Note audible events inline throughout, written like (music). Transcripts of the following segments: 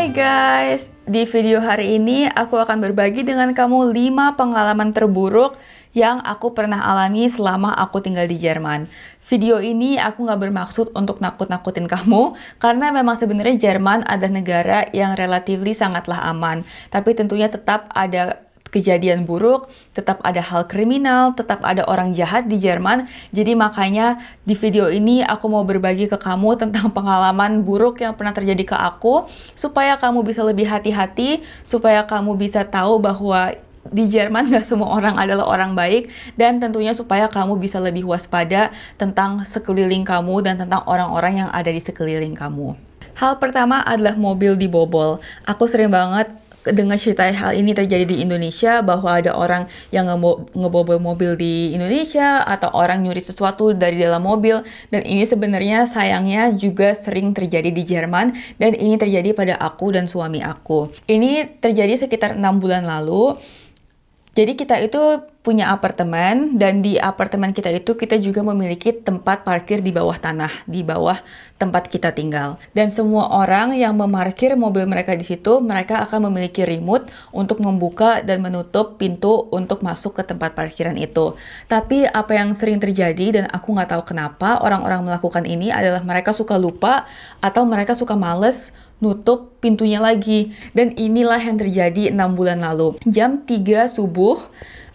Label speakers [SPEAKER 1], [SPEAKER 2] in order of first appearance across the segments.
[SPEAKER 1] Hai guys, di video hari ini aku akan berbagi dengan kamu 5 pengalaman terburuk yang aku pernah alami selama aku tinggal di Jerman. Video ini aku nggak bermaksud untuk nakut-nakutin kamu, karena memang sebenarnya Jerman adalah negara yang relatif sangatlah aman. Tapi tentunya tetap ada kejadian buruk, tetap ada hal kriminal, tetap ada orang jahat di Jerman. Jadi makanya di video ini aku mau berbagi ke kamu (laughs) tentang pengalaman buruk yang pernah terjadi ke aku supaya kamu bisa lebih hati-hati, supaya kamu bisa tahu bahwa di Jerman gak semua orang adalah orang baik dan tentunya supaya kamu bisa lebih waspada tentang sekeliling kamu dan tentang orang-orang yang ada di sekeliling kamu. Hal pertama adalah mobil dibobol. Aku sering banget dengan cerita hal ini terjadi di Indonesia bahwa ada orang yang nge ngebobol mobil di Indonesia atau orang nyuri sesuatu dari dalam mobil dan ini sebenarnya sayangnya juga sering terjadi di Jerman dan ini terjadi pada aku dan suami aku. Ini terjadi sekitar enam bulan lalu jadi kita itu punya apartemen dan di apartemen kita itu kita juga memiliki tempat parkir di bawah tanah, di bawah tempat kita tinggal. Dan semua orang yang memarkir mobil mereka di situ, mereka akan memiliki remote untuk membuka dan menutup pintu untuk masuk ke tempat parkiran itu. Tapi apa yang sering terjadi dan aku nggak tahu kenapa orang-orang melakukan ini adalah mereka suka lupa atau mereka suka males nutup pintunya lagi. Dan inilah yang terjadi enam bulan lalu. Jam 3 subuh,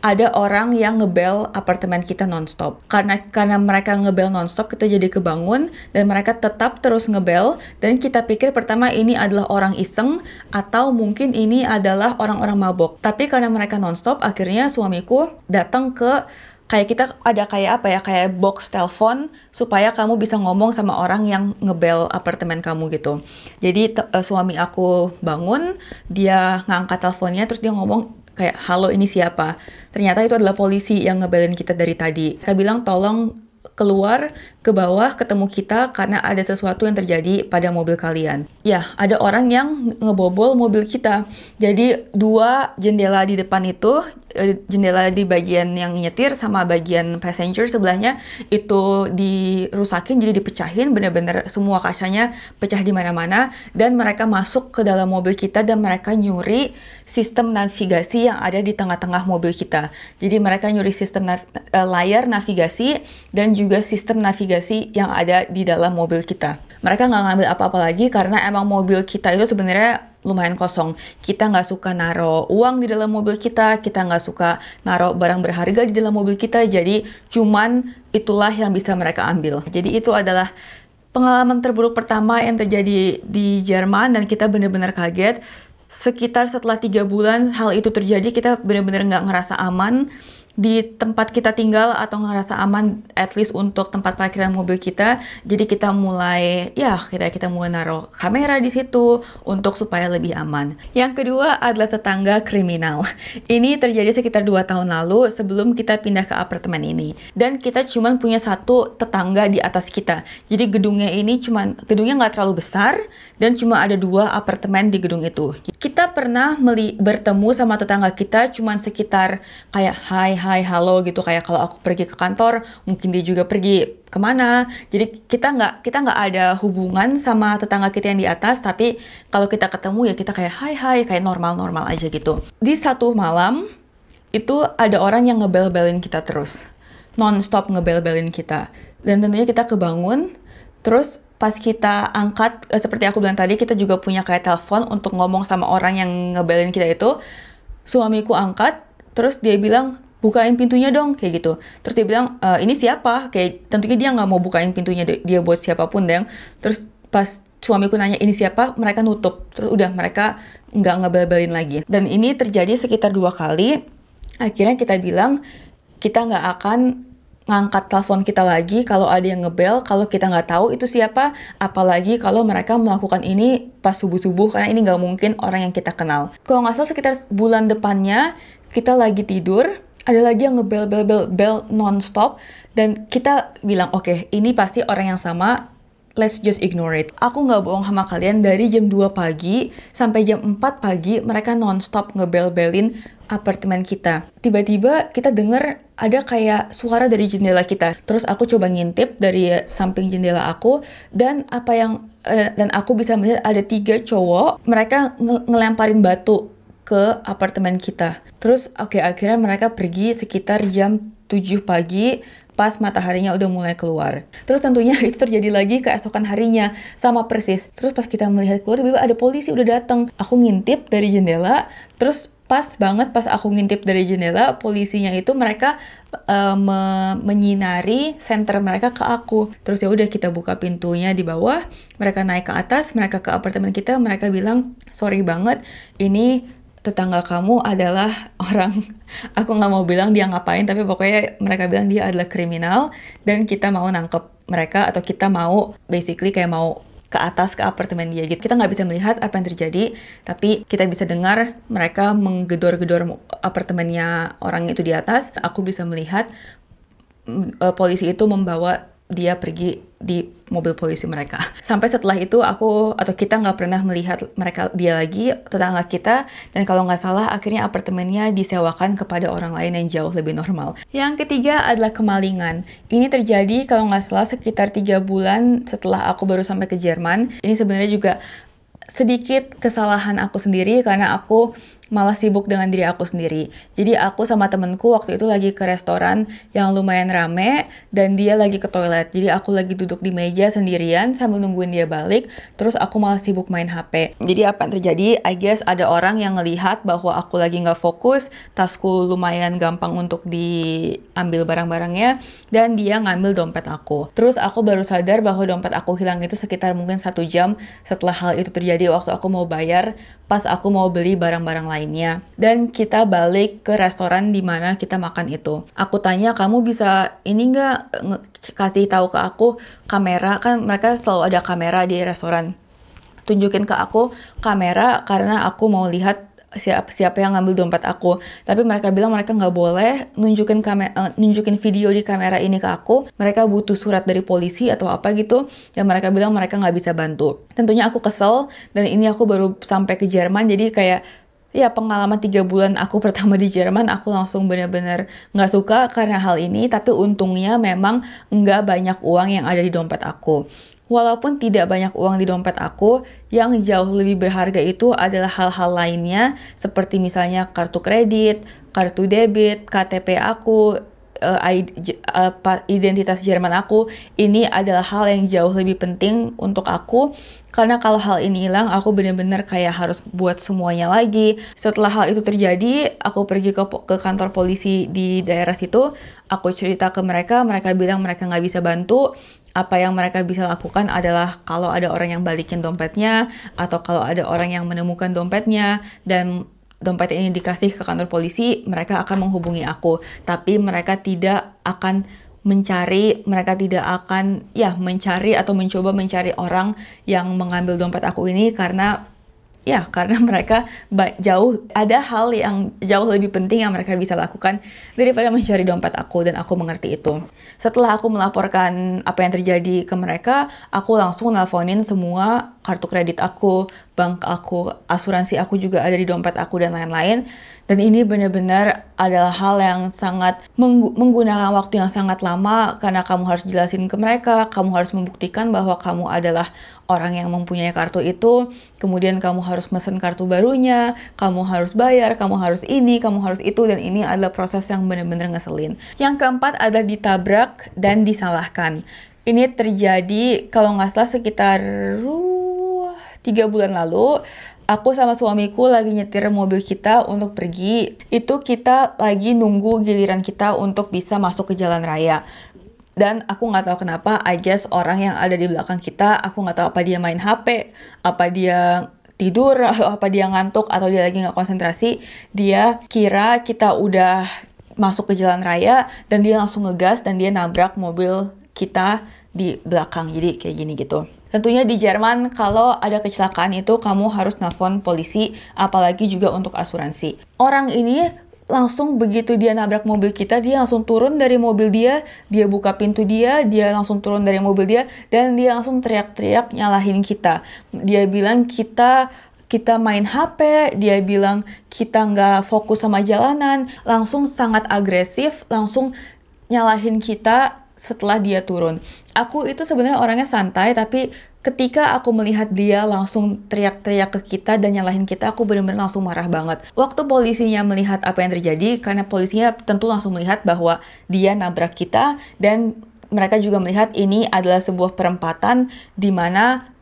[SPEAKER 1] ada orang yang ngebel apartemen kita nonstop. Karena karena mereka ngebel nonstop, kita jadi kebangun dan mereka tetap terus ngebel dan kita pikir pertama ini adalah orang iseng atau mungkin ini adalah orang-orang mabok. Tapi karena mereka nonstop, akhirnya suamiku datang ke kayak kita ada kayak apa ya kayak box telepon supaya kamu bisa ngomong sama orang yang ngebel apartemen kamu gitu. Jadi uh, suami aku bangun, dia ngangkat teleponnya terus dia ngomong kayak halo ini siapa? Ternyata itu adalah polisi yang ngebelin kita dari tadi. Kita bilang tolong keluar ke bawah ketemu kita karena ada sesuatu yang terjadi pada mobil kalian. Ya, ada orang yang ngebobol mobil kita. Jadi dua jendela di depan itu, eh, jendela di bagian yang nyetir sama bagian passenger sebelahnya itu dirusakin jadi dipecahin bener-bener semua kacanya pecah di mana-mana dan mereka masuk ke dalam mobil kita dan mereka nyuri sistem navigasi yang ada di tengah-tengah mobil kita. Jadi mereka nyuri sistem nav eh, layar navigasi dan juga sistem navigasi sih yang ada di dalam mobil kita. Mereka nggak ngambil apa-apa lagi karena emang mobil kita itu sebenarnya lumayan kosong. Kita nggak suka naro uang di dalam mobil kita, kita nggak suka naro barang berharga di dalam mobil kita, jadi cuman itulah yang bisa mereka ambil. Jadi itu adalah pengalaman terburuk pertama yang terjadi di Jerman dan kita benar-benar kaget. Sekitar setelah tiga bulan hal itu terjadi, kita benar-benar nggak ngerasa aman di tempat kita tinggal atau ngerasa aman at least untuk tempat parkiran mobil kita jadi kita mulai ya kira kita mulai naruh kamera di situ untuk supaya lebih aman yang kedua adalah tetangga kriminal (laughs) ini terjadi sekitar dua tahun lalu sebelum kita pindah ke apartemen ini dan kita cuma punya satu tetangga di atas kita jadi gedungnya ini cuma gedungnya nggak terlalu besar dan cuma ada dua apartemen di gedung itu kita pernah meli bertemu sama tetangga kita cuma sekitar kayak hai hai halo gitu kayak kalau aku pergi ke kantor mungkin dia juga pergi kemana jadi kita nggak kita nggak ada hubungan sama tetangga kita yang di atas tapi kalau kita ketemu ya kita kayak hai hai kayak normal normal aja gitu di satu malam itu ada orang yang ngebel-belin kita terus non-stop ngebel-belin kita dan tentunya kita kebangun terus pas kita angkat eh, seperti aku bilang tadi kita juga punya kayak telepon untuk ngomong sama orang yang ngebelin kita itu suamiku angkat terus dia bilang bukain pintunya dong kayak gitu terus dia bilang e, ini siapa kayak tentunya dia nggak mau bukain pintunya dia buat siapapun deh terus pas suamiku nanya ini siapa mereka nutup terus udah mereka nggak ngebalbalin lagi dan ini terjadi sekitar dua kali akhirnya kita bilang kita nggak akan ngangkat telepon kita lagi kalau ada yang ngebel kalau kita nggak tahu itu siapa apalagi kalau mereka melakukan ini pas subuh subuh karena ini nggak mungkin orang yang kita kenal kalau nggak salah sekitar bulan depannya kita lagi tidur ada lagi yang ngebel bel bel bel nonstop dan kita bilang oke okay, ini pasti orang yang sama let's just ignore it aku nggak bohong sama kalian dari jam 2 pagi sampai jam 4 pagi mereka nonstop ngebel belin apartemen kita tiba-tiba kita dengar ada kayak suara dari jendela kita terus aku coba ngintip dari samping jendela aku dan apa yang eh, dan aku bisa melihat ada tiga cowok mereka ngelemparin batu ke apartemen kita. Terus oke okay, akhirnya mereka pergi sekitar jam 7 pagi pas mataharinya udah mulai keluar. Terus tentunya (laughs) itu terjadi lagi keesokan harinya sama persis. Terus pas kita melihat keluar, tiba ada polisi udah datang. Aku ngintip dari jendela, terus pas banget pas aku ngintip dari jendela, polisinya itu mereka uh, me menyinari senter mereka ke aku. Terus ya udah kita buka pintunya di bawah, mereka naik ke atas, mereka ke apartemen kita, mereka bilang sorry banget, ini tetangga kamu adalah (laughs) orang aku nggak mau bilang dia ngapain tapi pokoknya mereka bilang dia adalah kriminal dan kita mau nangkep mereka atau kita mau basically kayak mau ke atas ke apartemen dia gitu. Kita nggak bisa melihat apa yang terjadi, tapi kita bisa dengar mereka menggedor-gedor apartemennya orang itu di atas. Aku bisa melihat mm, eh, polisi itu membawa dia pergi di mobil polisi mereka. Sampai setelah itu aku atau kita nggak pernah melihat mereka dia lagi tetangga kita dan kalau nggak salah akhirnya apartemennya disewakan kepada orang lain yang jauh lebih normal. Yang ketiga adalah kemalingan. Ini terjadi kalau nggak salah sekitar tiga bulan setelah aku baru sampai ke Jerman. Ini sebenarnya juga sedikit kesalahan aku sendiri karena aku malah sibuk dengan diri aku sendiri. Jadi aku sama temenku waktu itu lagi ke restoran yang lumayan rame dan dia lagi ke toilet. Jadi aku lagi duduk di meja sendirian sambil nungguin dia balik. Terus aku malah sibuk main HP. Jadi apa yang terjadi? I guess ada orang yang ngelihat bahwa aku lagi nggak fokus, tasku lumayan gampang untuk diambil barang-barangnya dan dia ngambil dompet aku. Terus aku baru sadar bahwa dompet aku hilang itu sekitar mungkin satu jam setelah hal itu terjadi waktu aku mau bayar pas aku mau beli barang-barang lain lainnya. Dan kita balik ke restoran di mana kita makan itu. Aku tanya, kamu bisa ini nggak kasih tahu ke aku kamera? Kan mereka selalu ada kamera di restoran. Tunjukin ke aku kamera karena aku mau lihat siapa siapa yang ngambil dompet aku tapi mereka bilang mereka nggak boleh nunjukin kamera eh, nunjukin video di kamera ini ke aku mereka butuh surat dari polisi atau apa gitu dan mereka bilang mereka nggak bisa bantu tentunya aku kesel dan ini aku baru sampai ke Jerman jadi kayak ya pengalaman tiga bulan aku (laughs) pertama di Jerman aku langsung bener-bener nggak suka karena hal ini tapi untungnya memang nggak banyak uang yang ada di dompet aku Walaupun tidak banyak uang di dompet aku, yang jauh lebih berharga itu adalah hal-hal lainnya, seperti misalnya kartu kredit, kartu debit, KTP aku, eh, eh, identitas Jerman aku ini adalah hal yang jauh lebih penting untuk aku karena kalau hal ini hilang aku bener-bener kayak harus buat semuanya lagi setelah hal itu terjadi aku pergi ke, ke kantor polisi di daerah situ aku cerita ke mereka mereka bilang mereka nggak bisa bantu apa yang mereka bisa lakukan adalah kalau ada orang yang balikin dompetnya atau kalau ada orang yang menemukan dompetnya dan dompet ini dikasih ke kantor polisi, mereka akan menghubungi aku, tapi mereka tidak akan mencari, mereka tidak akan ya mencari atau mencoba mencari orang yang mengambil dompet aku ini karena ya karena (laughs) mereka jauh ada hal yang jauh lebih penting yang mereka bisa lakukan daripada mencari dompet aku dan aku mengerti itu. Setelah aku melaporkan apa yang terjadi ke mereka, aku langsung nelponin semua kartu kredit aku, bank aku, asuransi aku juga ada di dompet aku dan lain-lain dan ini benar-benar adalah hal yang sangat menggunakan waktu yang sangat lama karena kamu harus jelasin ke mereka, kamu harus membuktikan bahwa kamu adalah orang yang mempunyai kartu itu, kemudian kamu harus mesen kartu barunya, kamu harus bayar, kamu harus ini, kamu harus itu, dan ini adalah proses yang benar-benar ngeselin. Yang keempat ada ditabrak dan disalahkan. Ini terjadi kalau nggak salah sekitar uh, tiga bulan lalu aku sama suamiku lagi nyetir mobil kita untuk pergi. Itu kita lagi nunggu giliran kita untuk bisa masuk ke jalan raya. Dan aku nggak tahu kenapa, I guess orang yang ada di belakang kita, aku nggak tahu apa dia main HP, apa dia tidur, (laughs) atau apa dia ngantuk, atau dia lagi nggak konsentrasi. Dia kira kita udah masuk ke jalan raya, dan dia langsung ngegas, dan dia nabrak mobil kita di belakang. Jadi kayak gini gitu. Tentunya di Jerman kalau ada kecelakaan itu kamu harus nelfon polisi, apalagi juga untuk asuransi. Orang ini langsung begitu dia nabrak mobil kita, dia langsung turun dari mobil dia, dia buka pintu dia, dia langsung turun dari mobil dia, dan dia langsung teriak-teriak nyalahin kita. Dia bilang kita kita main HP, dia bilang kita nggak fokus sama jalanan, langsung sangat agresif, langsung nyalahin kita setelah dia turun aku itu sebenarnya orangnya santai tapi ketika aku melihat dia langsung teriak-teriak ke kita dan nyalahin kita aku benar-benar langsung marah banget waktu polisinya melihat apa yang terjadi karena polisinya tentu langsung melihat bahwa dia nabrak kita dan mereka juga melihat ini adalah sebuah perempatan di mana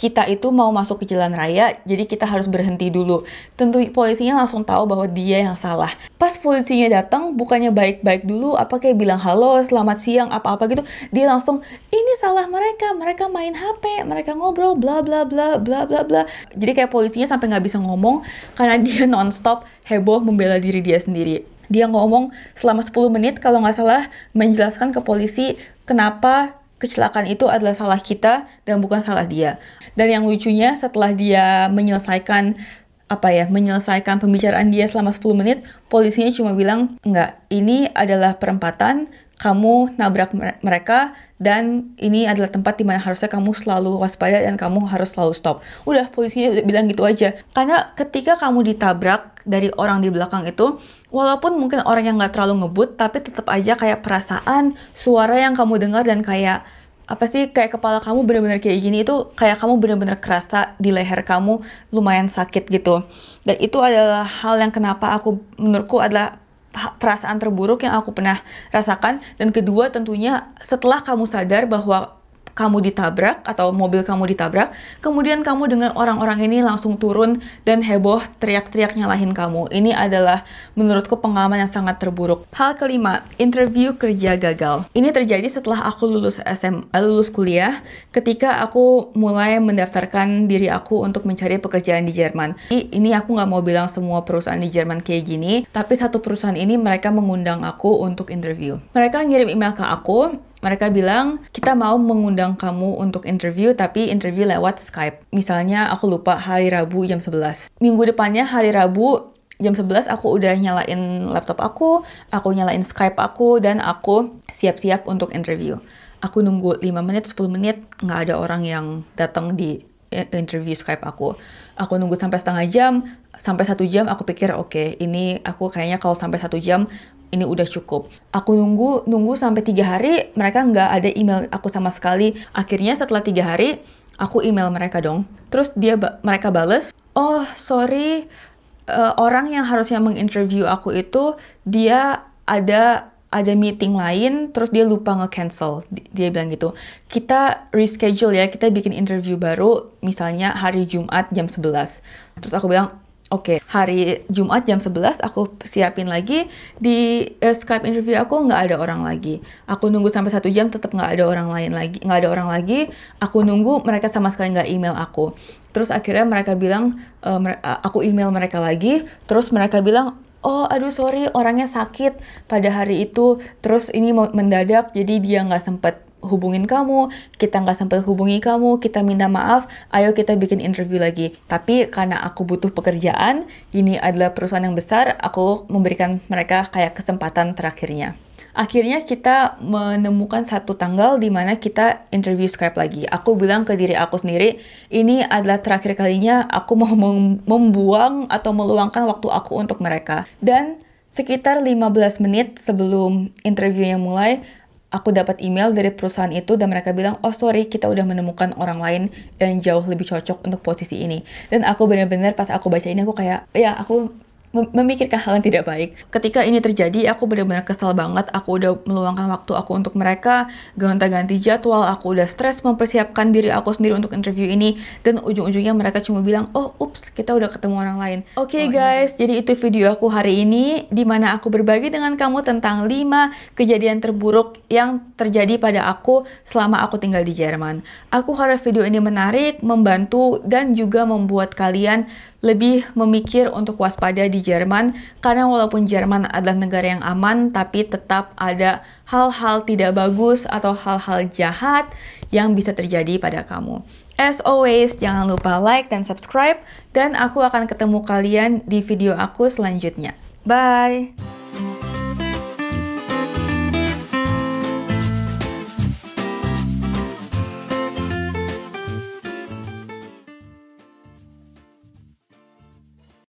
[SPEAKER 1] kita itu mau masuk ke jalan raya, jadi kita harus berhenti dulu. Tentu polisinya langsung tahu bahwa dia yang salah. Pas polisinya datang, bukannya baik-baik dulu, apa kayak bilang halo, selamat siang, apa-apa gitu, dia langsung ini salah mereka, mereka main HP, mereka ngobrol, bla bla bla bla bla bla. Jadi kayak polisinya sampai nggak bisa ngomong (laughs) karena dia nonstop heboh membela diri dia sendiri. Dia ngomong selama 10 menit kalau nggak salah menjelaskan ke polisi kenapa kecelakaan itu adalah salah kita dan bukan salah dia. Dan yang lucunya setelah dia menyelesaikan apa ya menyelesaikan pembicaraan dia selama 10 menit, polisinya cuma bilang, "Enggak, ini adalah perempatan kamu nabrak mereka dan ini adalah tempat dimana harusnya kamu selalu waspada dan kamu harus selalu stop. Udah polisinya udah bilang gitu aja. Karena ketika kamu ditabrak dari orang di belakang itu, walaupun mungkin orang yang nggak terlalu ngebut, tapi tetap aja kayak perasaan, suara yang kamu dengar dan kayak apa sih kayak kepala kamu bener-bener kayak gini itu kayak kamu bener-bener kerasa di leher kamu lumayan sakit gitu dan itu adalah hal yang kenapa aku menurutku adalah perasaan terburuk yang aku pernah rasakan dan kedua tentunya setelah kamu sadar bahwa kamu ditabrak atau mobil kamu ditabrak, kemudian kamu dengan orang-orang ini langsung turun dan heboh teriak-teriak nyalahin kamu. Ini adalah menurutku pengalaman yang sangat terburuk. Hal kelima, interview kerja gagal. Ini terjadi setelah aku lulus SM, eh, lulus kuliah, ketika aku mulai mendaftarkan diri aku untuk mencari pekerjaan di Jerman. Ini aku nggak mau bilang semua perusahaan di Jerman kayak gini, tapi satu perusahaan ini mereka mengundang aku untuk interview. Mereka ngirim email ke aku, mereka bilang, kita mau mengundang kamu untuk interview, tapi interview lewat Skype. Misalnya, aku lupa hari Rabu jam 11. Minggu depannya hari Rabu jam 11 aku udah nyalain laptop aku, aku nyalain Skype aku, dan aku siap-siap untuk interview. Aku nunggu 5 menit, 10 menit, nggak ada orang yang datang di interview Skype aku. Aku nunggu sampai setengah jam, sampai satu jam aku pikir oke okay, ini aku kayaknya kalau sampai satu jam ini udah cukup. Aku nunggu, nunggu sampai tiga hari, mereka nggak ada email aku sama sekali. Akhirnya setelah tiga hari, aku email mereka dong. Terus dia mereka bales, oh sorry, uh, orang yang harusnya menginterview aku itu dia ada ada meeting lain, terus dia lupa nge-cancel. Dia bilang gitu, kita reschedule ya, kita bikin interview baru, misalnya hari Jumat jam 11. Terus aku bilang, Oke, okay. hari Jumat jam 11 aku siapin lagi di uh, Skype interview aku nggak ada orang lagi. Aku nunggu sampai satu jam tetap nggak ada orang lain lagi, nggak ada orang lagi. Aku nunggu mereka sama sekali nggak email aku. Terus akhirnya mereka bilang eh, mer eh, aku email mereka lagi. Terus mereka bilang oh aduh sorry orangnya sakit pada hari itu. Terus ini mendadak jadi dia nggak sempet hubungin kamu, kita nggak sempat hubungi kamu, kita minta maaf, ayo kita bikin interview lagi. Tapi karena aku butuh pekerjaan, ini adalah perusahaan yang besar, aku memberikan mereka kayak kesempatan terakhirnya akhirnya kita menemukan satu tanggal di mana kita interview Skype lagi. Aku bilang ke diri aku sendiri, ini adalah terakhir kalinya aku mau membuang atau meluangkan waktu aku untuk mereka. Dan sekitar 15 menit sebelum interviewnya mulai, aku dapat email dari perusahaan itu dan mereka bilang, oh sorry kita udah menemukan orang lain yang jauh lebih cocok untuk posisi ini. Dan aku bener-bener pas aku baca ini aku kayak, ya aku memikirkan hal yang tidak baik. Ketika ini terjadi, aku benar-benar kesal banget. Aku udah meluangkan waktu aku untuk mereka, gonta-ganti jadwal, aku udah stres mempersiapkan diri aku sendiri untuk interview ini, dan ujung-ujungnya mereka cuma bilang, oh ups, kita udah ketemu orang lain. Oke okay, oh, iya. guys, ini. jadi itu video aku hari ini, dimana aku berbagi dengan kamu tentang 5 kejadian terburuk yang terjadi pada aku selama aku tinggal di Jerman. Aku harap video ini menarik, membantu, dan juga membuat kalian lebih memikir untuk waspada di Jerman karena walaupun Jerman adalah negara yang aman tapi tetap ada hal-hal tidak bagus atau hal-hal jahat yang bisa terjadi pada kamu. As always, jangan lupa like dan subscribe dan aku akan ketemu kalian di video aku selanjutnya. Bye.